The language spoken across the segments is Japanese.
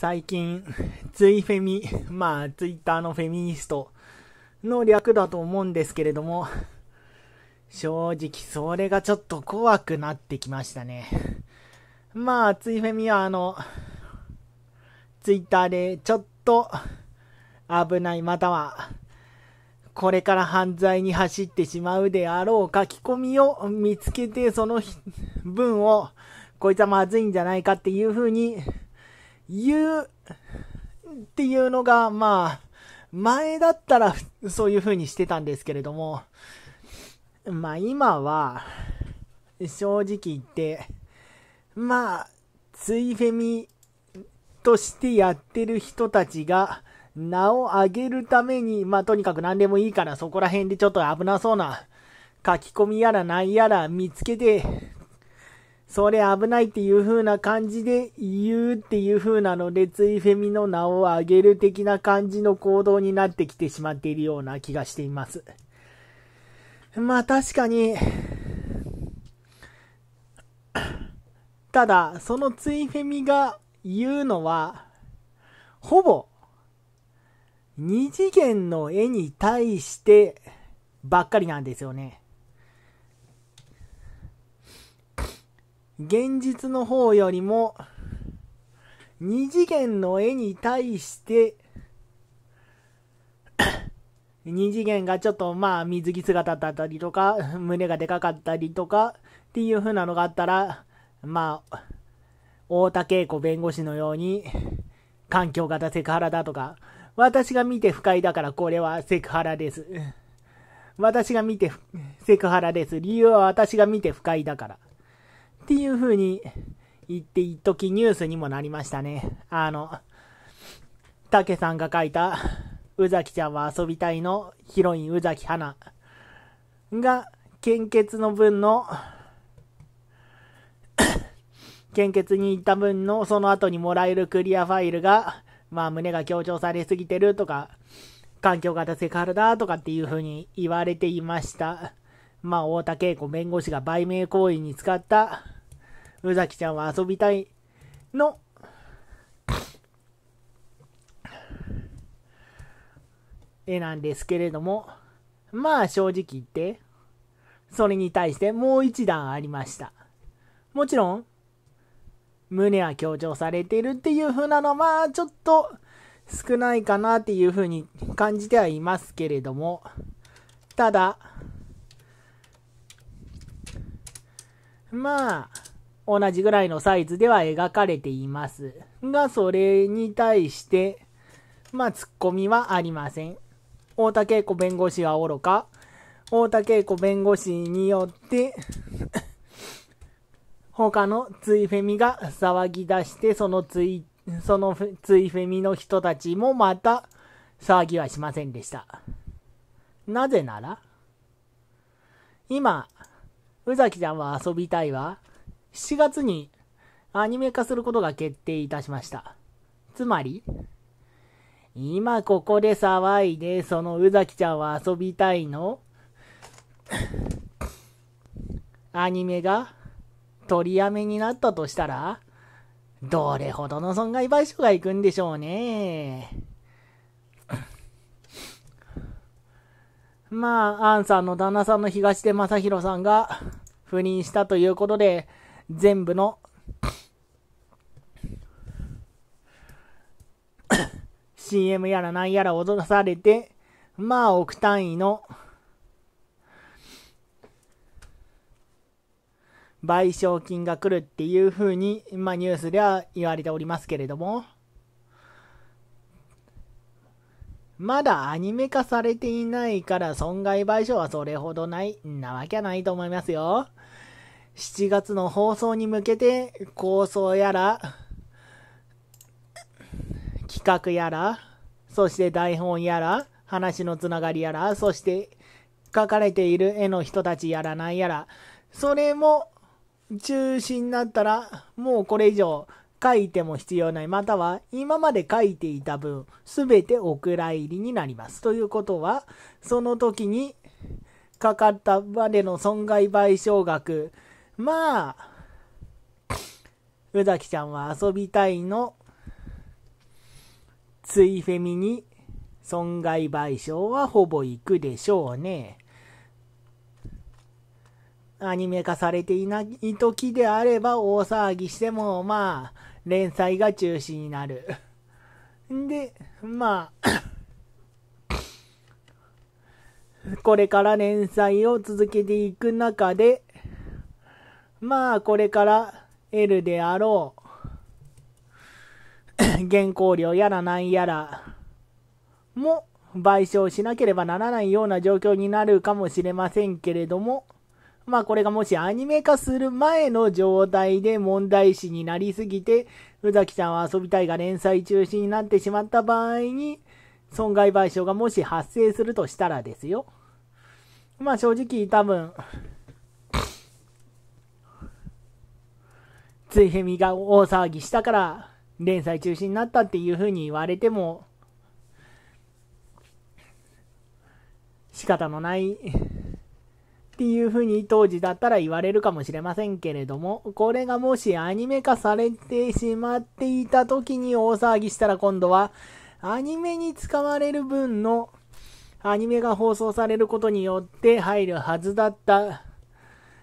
最近、ツイフェミ、まあ、ツイッターのフェミニストの略だと思うんですけれども、正直それがちょっと怖くなってきましたね。まあ、ツイフェミはあの、ツイッターでちょっと危ないまたは、これから犯罪に走ってしまうであろう書き込みを見つけて、その分を、こいつはまずいんじゃないかっていう風に言う、っていうのが、まあ、前だったらそういう風にしてたんですけれども、まあ今は、正直言って、まあ、ついフェミとしてやってる人たちが、名を上げるために、まあとにかく何でもいいからそこら辺でちょっと危なそうな書き込みやらないやら見つけてそれ危ないっていう風な感じで言うっていう風なので、ついフェミの名を上げる的な感じの行動になってきてしまっているような気がしています。まあ確かに、ただ、そのついフェミが言うのは、ほぼ、二次元の絵に対してばっかりなんですよね。現実の方よりも、二次元の絵に対して、二次元がちょっとまあ水着姿だったりとか、胸がでかかったりとかっていう風なのがあったら、まあ、大田恵子弁護士のように、環境型セクハラだとか、私が見て不快だからこれはセクハラです。私が見てセクハラです。理由は私が見て不快だから。っていう風に言って一時ニュースにもなりましたね。あの、たけさんが書いた、宇崎ちゃんは遊びたいのヒロイン宇崎花が、献血の分の 献血に行った分のその後にもらえるクリアファイルが、まあ胸が強調されすぎてるとか、環境型セクハラだとかっていう風に言われていました。まあ、太田恵子弁護士が売名行為に使った宇崎ちゃんは遊びたいの、絵なんですけれども、まあ正直言って、それに対してもう一段ありました。もちろん、胸は強調されているっていう風なのは、まあちょっと少ないかなっていう風に感じてはいますけれども、ただ、まあ、同じぐらいのサイズでは描かれていますが、それに対して、まあ、ツッコミはありません。太田恵子弁護士はおろか、太田恵子弁護士によって 他のツイフェミが騒ぎ出して、そのツイ、そのツイフェミの人たちもまた騒ぎはしませんでした。なぜなら、今、宇崎ちゃんは遊びたいわ。7月にアニメ化することが決定いたしました。つまり、今ここで騒いで、その宇崎ちゃんは遊びたいの アニメが取りやめになったとしたら、どれほどの損害賠償がいくんでしょうね。まあ、アンさんの旦那さんの東出正宏さんが不倫したということで、全部の CM やらなんやら脅されて、まあ億単位の賠償金が来るっていうふうに、まあニュースでは言われておりますけれども、まだアニメ化されていないから損害賠償はそれほどない、なわけないと思いますよ。7月の放送に向けて構想やら、企画やら、そして台本やら、話のつながりやら、そして書かれている絵の人たちやらなんやら、それも中止になったら、もうこれ以上書いても必要ない。または、今まで書いていた分、すべてお蔵入りになります。ということは、その時にかかったまでの損害賠償額まあ、宇崎ちゃんは遊びたいの、ついフェミに損害賠償はほぼ行くでしょうね。アニメ化されていない時であれば大騒ぎしても、まあ、連載が中止になる。で、まあこれから連載を続けていく中で、まあ、これから L であろう。原稿料やらなんやらも賠償しなければならないような状況になるかもしれませんけれども、まあこれがもしアニメ化する前の状態で問題視になりすぎて、宇崎ちゃんは遊びたいが連載中止になってしまった場合に、損害賠償がもし発生するとしたらですよ。まあ正直多分ついへみが大騒ぎしたから、連載中止になったっていうふうに言われても、仕方のないっていうふうに当時だったら言われるかもしれませんけれども、これがもしアニメ化されてしまっていた時に大騒ぎしたら今度は、アニメに使われる分のアニメが放送されることによって入るはずだった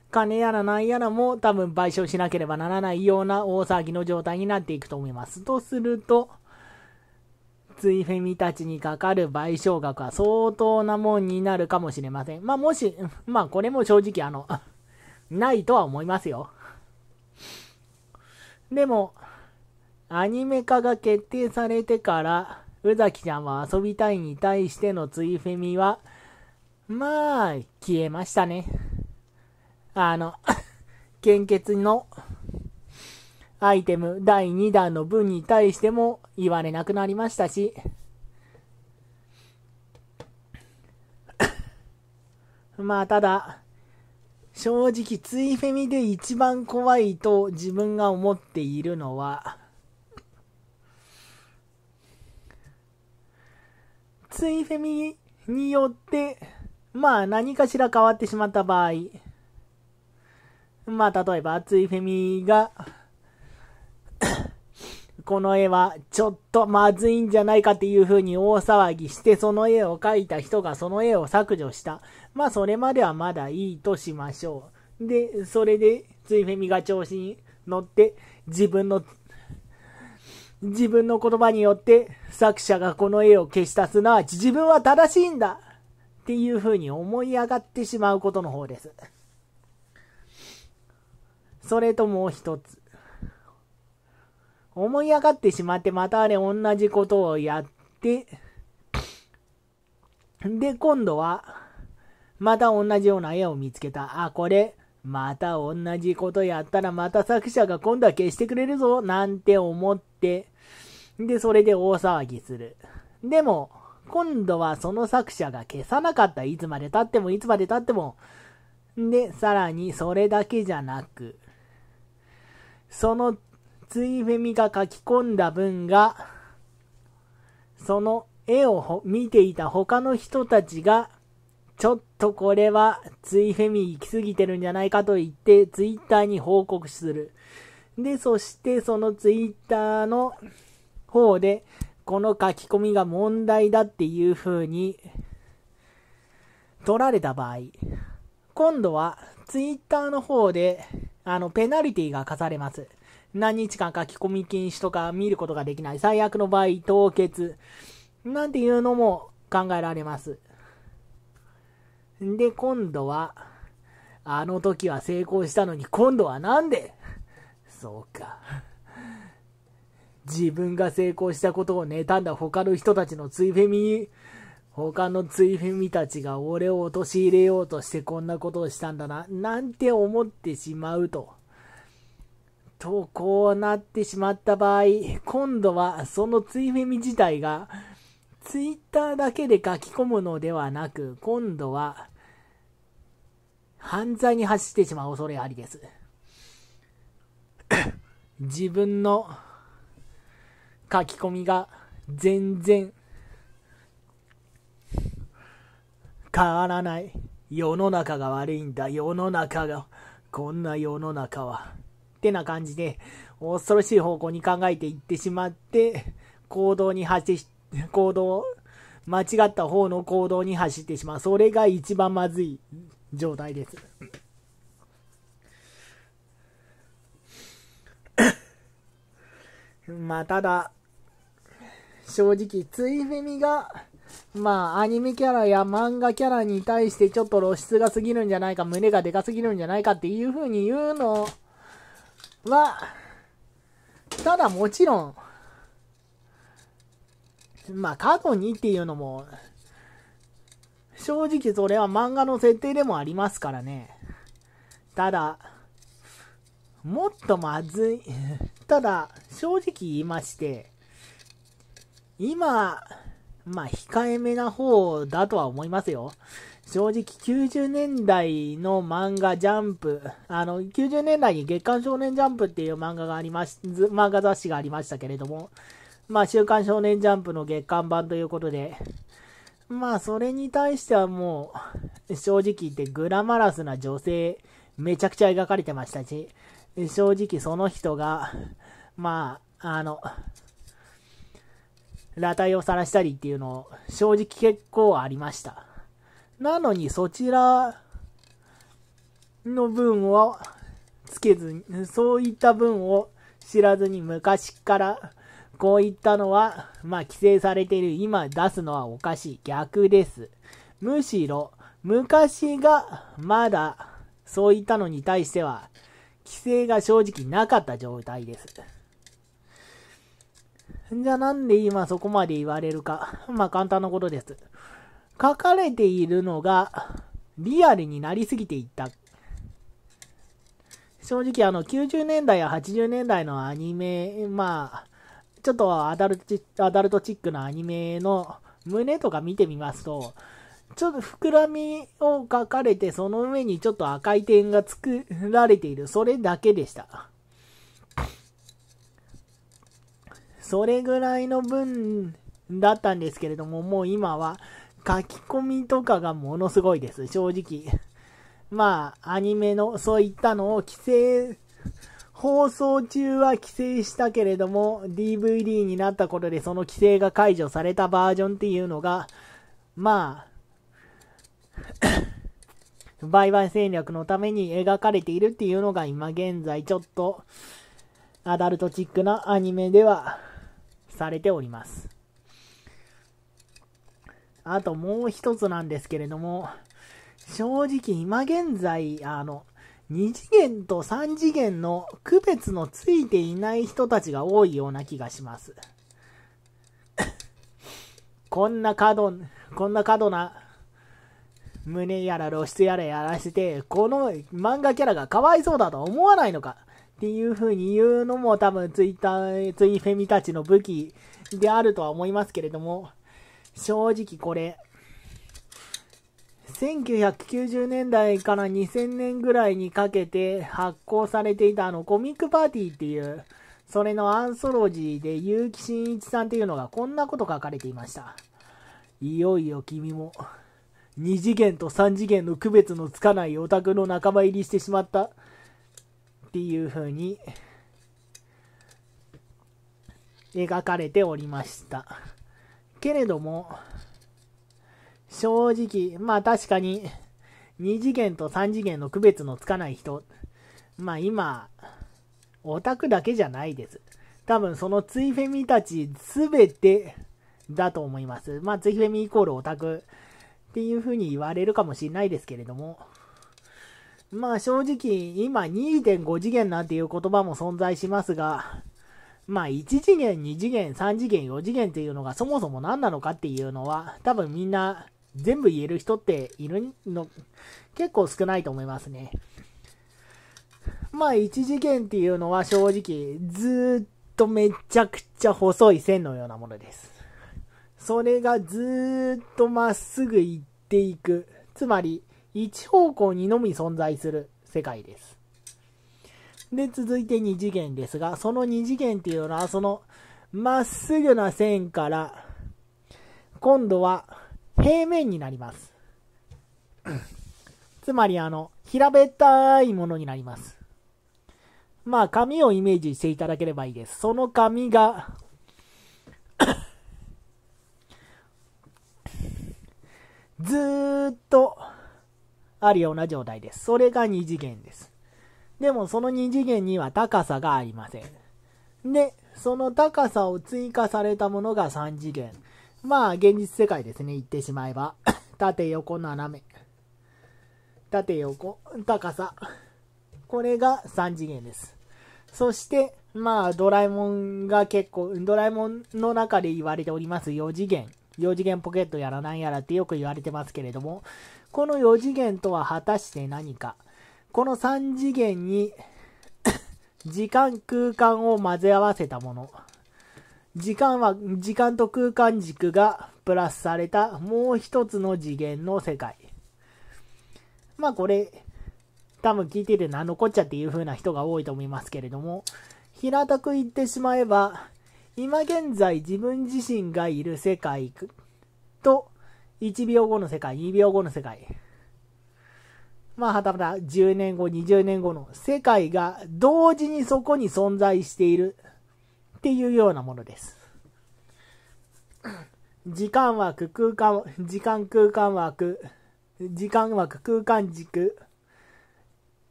金やら何やらも多分賠償しなければならないような大騒ぎの状態になっていくと思います。とすると、ツイフェミたちにかかる賠償額は相当なもんになるかもしれません。まあもし、まあこれも正直あの、ないとは思いますよ。でも、アニメ化が決定されてから、宇崎ちゃんは遊びたいに対してのツイフェミは、まあ、消えましたね。あの、献血のアイテム第2弾の分に対しても言われなくなりましたし、まあただ、正直、ついフェミで一番怖いと自分が思っているのは、ついフェミによって、まあ何かしら変わってしまった場合、まあ、例えば、熱いフェミが この絵はちょっとまずいんじゃないかっていう風に大騒ぎして、その絵を描いた人がその絵を削除した。まあ、それまではまだいいとしましょう。で、それで、ついフェミが調子に乗って、自分の、自分の言葉によって作者がこの絵を消した、すなわち自分は正しいんだっていう風に思い上がってしまうことの方です。それともう一つ。思い上がってしまってまたあれ同じことをやって、で、今度は、また同じような絵を見つけた。あ、これ、また同じことやったらまた作者が今度は消してくれるぞ、なんて思って、で、それで大騒ぎする。でも、今度はその作者が消さなかった。いつまで経ってもいつまで経っても。で、さらにそれだけじゃなく、そのついフェミが書き込んだ文が、その絵を見ていた他の人たちが、ちょっとこれはついフェミ行き過ぎてるんじゃないかと言って、ツイッターに報告する。で、そしてそのツイッターの方で、この書き込みが問題だっていう風に取られた場合、今度はツイッターの方であの、ペナルティが課されます。何日間書き込み禁止とか見ることができない。最悪の場合、凍結。なんていうのも考えられます。で、今度は、あの時は成功したのに、今度はなんでそうか。自分が成功したことを妬んだ他の人たちのついフェミ他のェミたちが俺を陥れようとしてこんなことをしたんだな、なんて思ってしまうと。と、こうなってしまった場合、今度はそのイフェミ自体が、ツイッターだけで書き込むのではなく、今度は、犯罪に走ってしまう恐れありです。自分の書き込みが全然変わらない。世の中が悪いんだ、世の中が。こんな世の中は。ってな感じで、恐ろしい方向に考えていってしまって、行動に走し、行動、間違った方の行動に走ってしまう。それが一番まずい状態です。まあ、ただ、正直、ついフェミが、まあ、アニメキャラや漫画キャラに対してちょっと露出が過ぎるんじゃないか、胸がでかすぎるんじゃないかっていう風に言うのは、ただもちろん、まあ、過去にっていうのも、正直それは漫画の設定でもありますからね。ただ、もっとまずい。ただ、正直言いまして、今、まあ、控えめな方だとは思いますよ。正直、90年代の漫画ジャンプ、あの、90年代に月刊少年ジャンプっていう漫画がありまし、漫画雑誌がありましたけれども、まあ、週刊少年ジャンプの月刊版ということで、まあ、それに対してはもう、正直言ってグラマラスな女性、めちゃくちゃ描かれてましたし、正直その人が、まあ、あの、裸体を晒したりっていうの、正直結構ありました。なのに、そちらの分をつけずに、そういった分を知らずに昔からこういったのは、まあ、規制されている今出すのはおかしい。逆です。むしろ、昔がまだそういったのに対しては、規制が正直なかった状態です。じゃあなんで今そこまで言われるか。まあ簡単なことです。書かれているのが、リアルになりすぎていった。正直あの90年代や80年代のアニメ、まあ、ちょっとアダルトアダルトチックなアニメの胸とか見てみますと、ちょっと膨らみを書かれて、その上にちょっと赤い点が作られている、それだけでした。それぐらいの分だったんですけれども、もう今は書き込みとかがものすごいです、正直。まあ、アニメのそういったのを規制、放送中は規制したけれども、DVD になったことでその規制が解除されたバージョンっていうのが、まあ 売買戦略のために描かれているっていうのが今現在ちょっと、アダルトチックなアニメではされております。あともう一つなんですけれども、正直今現在、あの、2次元と3次元の区別のついていない人たちが多いような気がします。こんな過度、こんな過度な胸やら露出やらやらせて、この漫画キャラがかわいそうだと思わないのか。っていう風に言うのも多分ツイッター、ツイフェミたちの武器であるとは思いますけれども、正直これ、1990年代から2000年ぐらいにかけて発行されていたあのコミックパーティーっていう、それのアンソロジーで結城真一さんっていうのがこんなこと書かれていました。いよいよ君も、二次元と3次元の区別のつかないオタクの仲間入りしてしまった。っていう風に描かれておりました。けれども、正直、まあ確かに2次元と3次元の区別のつかない人、まあ今、オタクだけじゃないです。多分そのツイフェミたち全てだと思います。まあツイフェミイコールオタクっていう風に言われるかもしれないですけれども、まあ正直、今2.5次元なんていう言葉も存在しますが、まあ1次元、2次元、3次元、4次元っていうのがそもそも何なのかっていうのは、多分みんな全部言える人っているの、結構少ないと思いますね。まあ1次元っていうのは正直、ずっとめちゃくちゃ細い線のようなものです。それがずっとまっすぐ行っていく。つまり、一方向にのみ存在する世界です。で、続いて二次元ですが、その二次元っていうのは、その、まっすぐな線から、今度は平面になります。つまり、あの、平べったいものになります。まあ、紙をイメージしていただければいいです。その紙が ずーっと、あるような状態です。それが二次元です。でもその二次元には高さがありません。で、その高さを追加されたものが3次元。まあ、現実世界ですね、言ってしまえば。縦横斜め。縦横、高さ。これが3次元です。そして、まあ、ドラえもんが結構、ドラえもんの中で言われております4次元。4次元ポケットやらなんやらってよく言われてますけれども、この4次元とは果たして何か。この3次元に 時間空間を混ぜ合わせたもの。時間は、時間と空間軸がプラスされたもう一つの次元の世界。まあこれ、多分聞いてて何残っちゃっていう風な人が多いと思いますけれども、平たく言ってしまえば、今現在自分自身がいる世界と1秒後の世界、2秒後の世界。まあ、はたまた10年後、20年後の世界が同時にそこに存在しているっていうようなものです。時間枠、空間、時間空間枠、時間枠、空間軸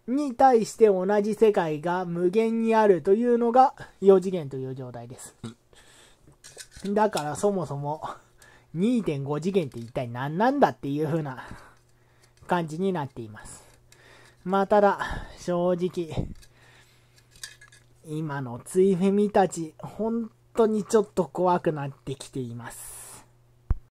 に対して同じ世界が無限にあるというのが4次元という状態です。だからそもそも2.5次元って一体何なんだっていう風な感じになっています。まあただ、正直、今のついフェミたち、本当にちょっと怖くなってきています。